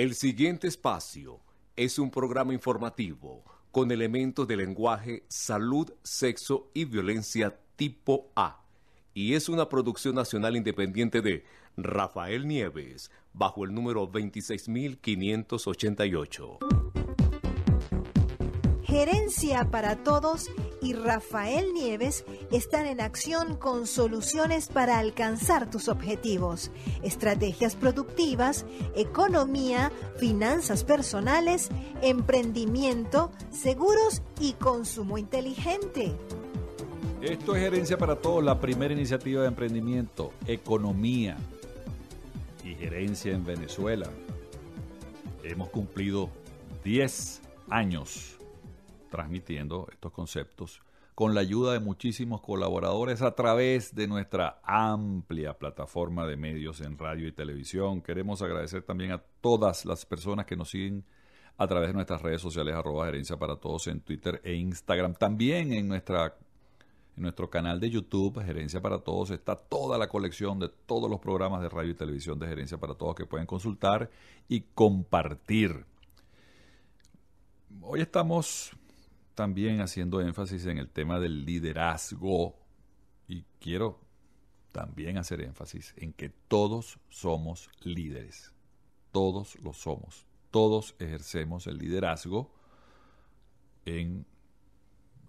El siguiente espacio es un programa informativo con elementos de lenguaje, salud, sexo y violencia tipo A. Y es una producción nacional independiente de Rafael Nieves, bajo el número 26588. Gerencia para todos y Rafael Nieves están en acción con soluciones para alcanzar tus objetivos, estrategias productivas, economía, finanzas personales, emprendimiento, seguros y consumo inteligente. Esto es Gerencia para Todos, la primera iniciativa de emprendimiento, economía y gerencia en Venezuela. Hemos cumplido 10 años transmitiendo estos conceptos con la ayuda de muchísimos colaboradores a través de nuestra amplia plataforma de medios en radio y televisión. Queremos agradecer también a todas las personas que nos siguen a través de nuestras redes sociales arroba gerencia para todos en Twitter e Instagram. También en, nuestra, en nuestro canal de YouTube, Gerencia para Todos, está toda la colección de todos los programas de radio y televisión de Gerencia para Todos que pueden consultar y compartir. Hoy estamos también haciendo énfasis en el tema del liderazgo y quiero también hacer énfasis en que todos somos líderes, todos lo somos, todos ejercemos el liderazgo en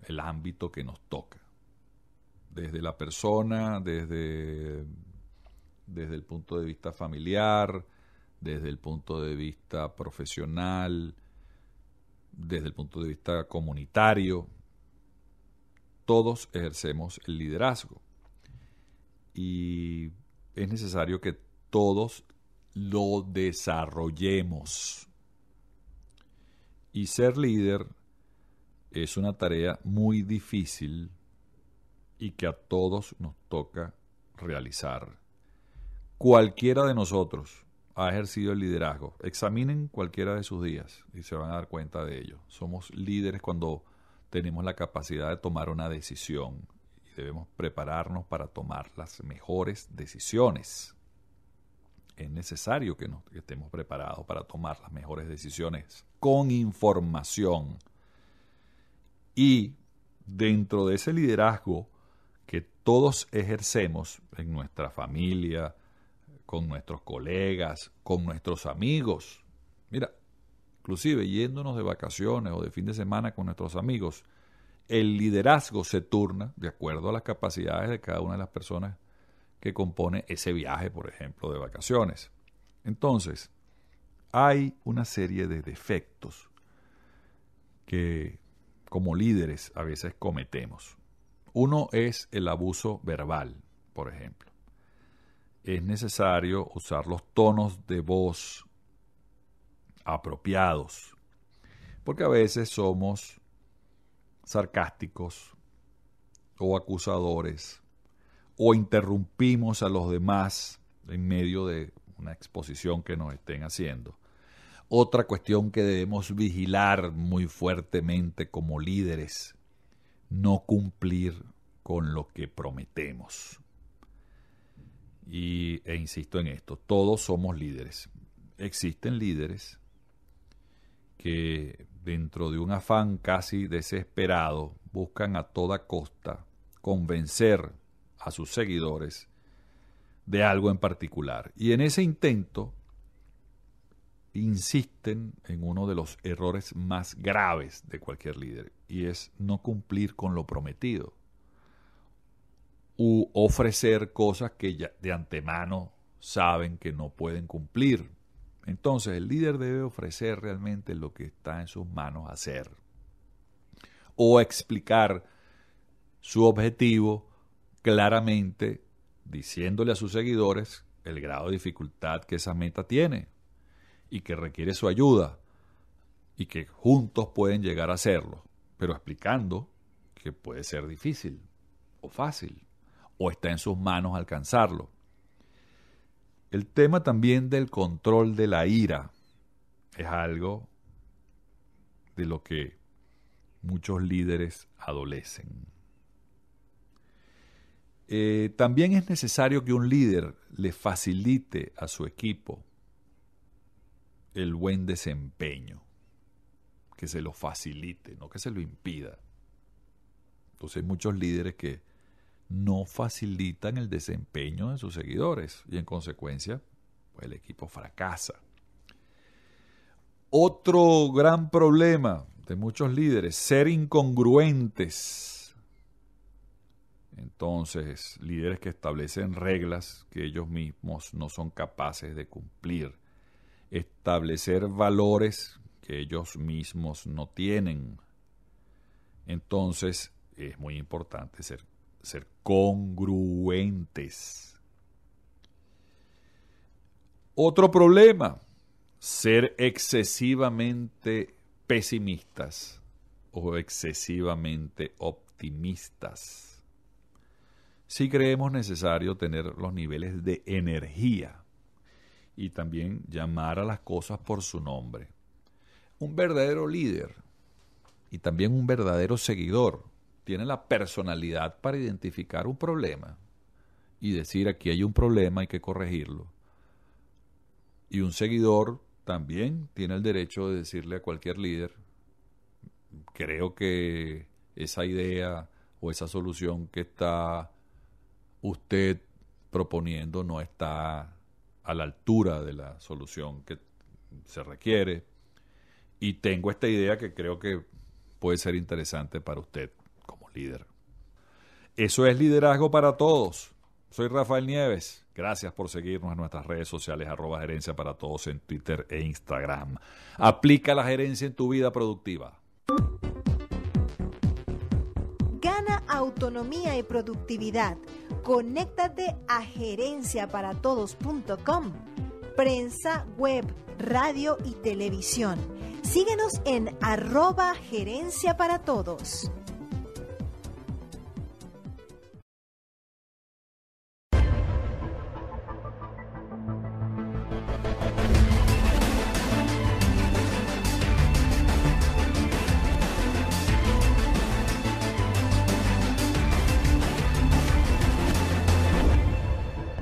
el ámbito que nos toca, desde la persona, desde, desde el punto de vista familiar, desde el punto de vista profesional, desde el punto de vista comunitario, todos ejercemos el liderazgo. Y es necesario que todos lo desarrollemos. Y ser líder es una tarea muy difícil y que a todos nos toca realizar. Cualquiera de nosotros ha ejercido el liderazgo. Examinen cualquiera de sus días y se van a dar cuenta de ello. Somos líderes cuando tenemos la capacidad de tomar una decisión y debemos prepararnos para tomar las mejores decisiones. Es necesario que, estemos preparados para tomar las mejores decisiones con información. Y dentro de ese liderazgo que todos ejercemos en nuestra familia, con nuestros colegas, con nuestros amigos. Mira, inclusive yéndonos de vacaciones o de fin de semana con nuestros amigos, el liderazgo se turna de acuerdo a las capacidades de cada una de las personas que compone ese viaje, por ejemplo, de vacaciones. Entonces, hay una serie de defectos que como líderes a veces cometemos. Uno es el abuso verbal, por ejemplo es necesario usar los tonos de voz apropiados, porque a veces somos sarcásticos o acusadores o interrumpimos a los demás en medio de una exposición que nos estén haciendo. Otra cuestión que debemos vigilar muy fuertemente como líderes, no cumplir con lo que prometemos. Y, e insisto en esto, todos somos líderes. Existen líderes que dentro de un afán casi desesperado buscan a toda costa convencer a sus seguidores de algo en particular. Y en ese intento insisten en uno de los errores más graves de cualquier líder, y es no cumplir con lo prometido u ofrecer cosas que ya de antemano saben que no pueden cumplir. Entonces el líder debe ofrecer realmente lo que está en sus manos hacer o explicar su objetivo claramente diciéndole a sus seguidores el grado de dificultad que esa meta tiene y que requiere su ayuda y que juntos pueden llegar a hacerlo, pero explicando que puede ser difícil o fácil o está en sus manos alcanzarlo. El tema también del control de la ira es algo de lo que muchos líderes adolecen. Eh, también es necesario que un líder le facilite a su equipo el buen desempeño, que se lo facilite, no que se lo impida. Entonces hay muchos líderes que no facilitan el desempeño de sus seguidores y en consecuencia pues, el equipo fracasa. Otro gran problema de muchos líderes, ser incongruentes. Entonces, líderes que establecen reglas que ellos mismos no son capaces de cumplir, establecer valores que ellos mismos no tienen. Entonces, es muy importante ser ser congruentes. Otro problema, ser excesivamente pesimistas o excesivamente optimistas. Si creemos necesario tener los niveles de energía y también llamar a las cosas por su nombre. Un verdadero líder y también un verdadero seguidor tiene la personalidad para identificar un problema y decir aquí hay un problema, hay que corregirlo. Y un seguidor también tiene el derecho de decirle a cualquier líder, creo que esa idea o esa solución que está usted proponiendo no está a la altura de la solución que se requiere. Y tengo esta idea que creo que puede ser interesante para usted líder. Eso es liderazgo para todos. Soy Rafael Nieves. Gracias por seguirnos en nuestras redes sociales, arroba gerencia para todos en Twitter e Instagram. Aplica la gerencia en tu vida productiva. Gana autonomía y productividad. Conéctate a gerenciaparatodos.com. Prensa, web, radio y televisión. Síguenos en arroba gerencia para todos.